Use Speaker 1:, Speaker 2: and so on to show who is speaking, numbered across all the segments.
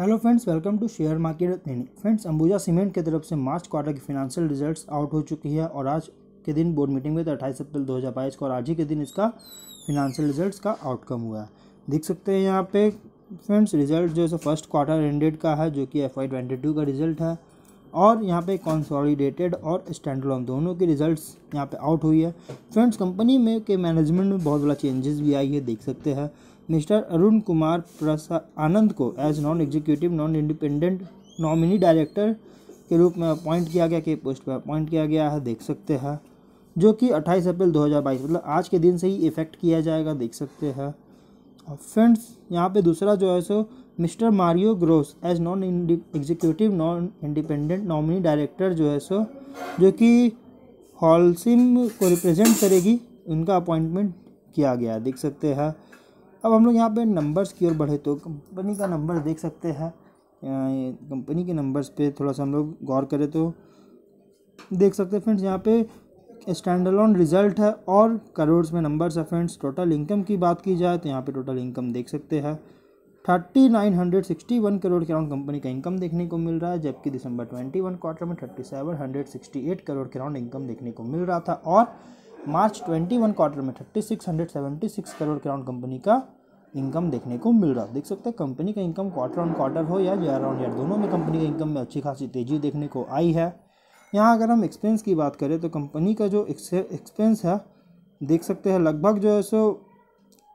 Speaker 1: hello friends welcome to share market अथेनी friends Ambuja cement की तरफ से मार्च क्वार्टर की फिनेंशियल रिजल्ट्स आउट हो चुकी है और आज के दिन बोर्ड मीटिंग में तो अट्ठाईस अप्रैल दो हज़ार बाईस को और आज ही के दिन इसका फिनेंशियल रिजल्ट्स का आउटकम हुआ है देख सकते हैं यहाँ पे फ्रेंड्स रिजल्ट जो है फर्स्ट क्वार्टर एंडेड का है जो कि एफ आई ट्वेंटी टू का रिजल्ट है और यहाँ पे कॉन्सॉलीडेटेड और स्टैंड दोनों के रिजल्ट्स यहाँ पे आउट हुई है फ्रेंड्स कंपनी में के मैनेजमेंट में बहुत बड़ा चेंजेस भी आई है देख सकते हैं मिस्टर अरुण कुमार प्रसाद आनंद को as non executive non independent nominee director के रूप में अपॉइंट किया गया के पोस्ट पर अपॉइंट किया गया है देख सकते हैं जो कि 28 अप्रैल 2022 मतलब आज के दिन से ही इफेक्ट किया जाएगा देख सकते हैं और फ्रेंड्स यहाँ पे दूसरा जो है सो Mr Mario Gross as non executive non independent nominee director जो है सो जो कि हॉलसिम को रिप्रेजेंट करेगी उनका अपॉइंटमेंट किया गया देख सकते हैं अब हम लोग यहाँ पे नंबर्स की ओर बढ़े तो कंपनी का नंबर देख सकते हैं कंपनी के नंबर्स पे थोड़ा सा हम लोग गौर करें तो देख सकते हैं फ्रेंड्स यहाँ पे स्टैंडलॉन रिजल्ट है और करोड़्स में नंबर्स है फ्रेंड्स टोटल इनकम की बात की जाए तो यहाँ पे टोटल इनकम देख सकते हैं thirty nine hundred sixty one crore के राउंड कंपनी का इनकम देखने को मिल रहा है जबकि दिसंबर ट्वेंटी वन क्वार्टर में thirty seven hundred sixty eight crore के राउंड इनकम देखने को मिल रहा था और मार्च ट्वेंटी वन क्वार्टर में thirty six hundred seventy six crore के राउंड कंपनी का इनकम देखने को मिल रहा है देख सकते हैं कंपनी का इनकम क्वार्टर ऑन क्वार्टर हो या ईयर ऑन ईयर दोनों में कंपनी का इनकम में अच्छी खासी तेज़ी देखने को आई है यहाँ अगर हम एक्सपेंस की बात करें तो कंपनी का जो एक्सपेंस है देख सकते हैं लगभग जो है सो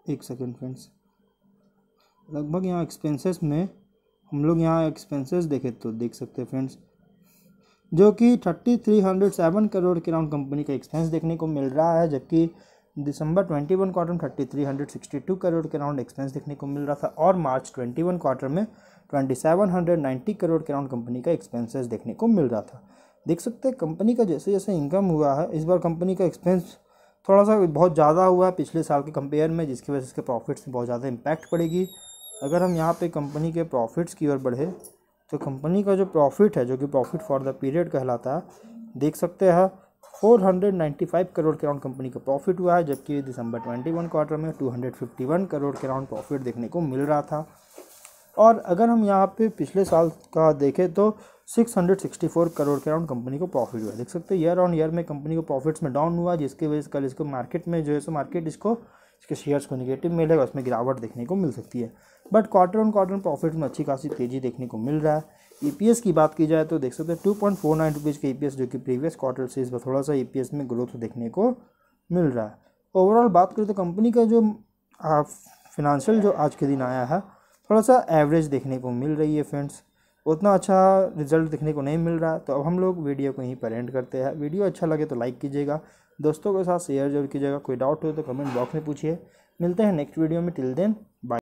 Speaker 1: एक सेकेंड फ्रेंड्स लगभग यहाँ एक्सपेंसेस में हम लोग यहाँ एक्सपेंसेस देखे तो देख सकते हैं फ्रेंड्स जो कि thirty three hundred seven crore के राउंड कंपनी का एक्सपेंस देखने को मिल रहा है जबकि दिसंबर 21 क्वार्टर में thirty three hundred sixty two crore के अराउंड एक्सपेंस देखने को मिल रहा था और मार्च 21 क्वार्टर में twenty seven hundred ninety crore के अराउंड कंपनी का एक्सपेंसेस देखने को मिल रहा था देख सकते हैं कंपनी का जैसे जैसे इनकम हुआ है इस बार कंपनी का एक्सपेंस थोड़ा सा बहुत ज़्यादा हुआ है पिछले साल के कंपेयर में जिसकी वजह से इसके प्रॉफिट्स में बहुत ज़्यादा इम्पैक्ट पड़ेगी अगर हम यहाँ पर कंपनी के प्रॉफिट्स की ओर बढ़े तो कंपनी का जो प्रॉफिट है जो कि प्रॉफिट फॉर द पीरियड कहलाता है देख सकते हैं 495 करोड़ के राउंड कंपनी का प्रॉफिट हुआ है जबकि दिसंबर 21 क्वार्टर में 251 करोड़ के राउंड प्रॉफिट देखने को मिल रहा था और अगर हम यहाँ पे पिछले साल का देखें तो 664 करोड़ के राउंड कंपनी को प्रॉफिट हुआ देख सकते हैं ईयर ऑन ईयर में कंपनी को प्रॉफिट्स में डाउन हुआ जिसकी वजह से कल इसको मार्केट में जो है सो मार्केट इसको इसके शेयर्स को निगेटिव मिलेगा उसमें गिरावट देखने को मिल सकती है but quarter on quarter profit में अच्छी खासी तेज़ी देखने को मिल रहा है ई e की बात की जाए तो देख सकते हैं two point four nine rupees के ई e जो कि प्रीवियस क्वार्टर से इस बार थोड़ा सा ई e में ग्रोथ देखने को मिल रहा है ओवरऑल बात करें तो कंपनी का जो फिनंशियल जो आज के दिन आया है थोड़ा सा एवरेज देखने को मिल रही है फ्रेंड्स उतना अच्छा रिजल्ट देखने को नहीं मिल रहा तो अब हम लोग वीडियो को यहीं पर एंड करते हैं वीडियो अच्छा लगे तो लाइक कीजिएगा दोस्तों के साथ शेयर जरूर कीजिएगा कोई डाउट हो तो कमेंट बॉक्स में पूछिए मिलते हैं नेक्स्ट वीडियो में टिल देन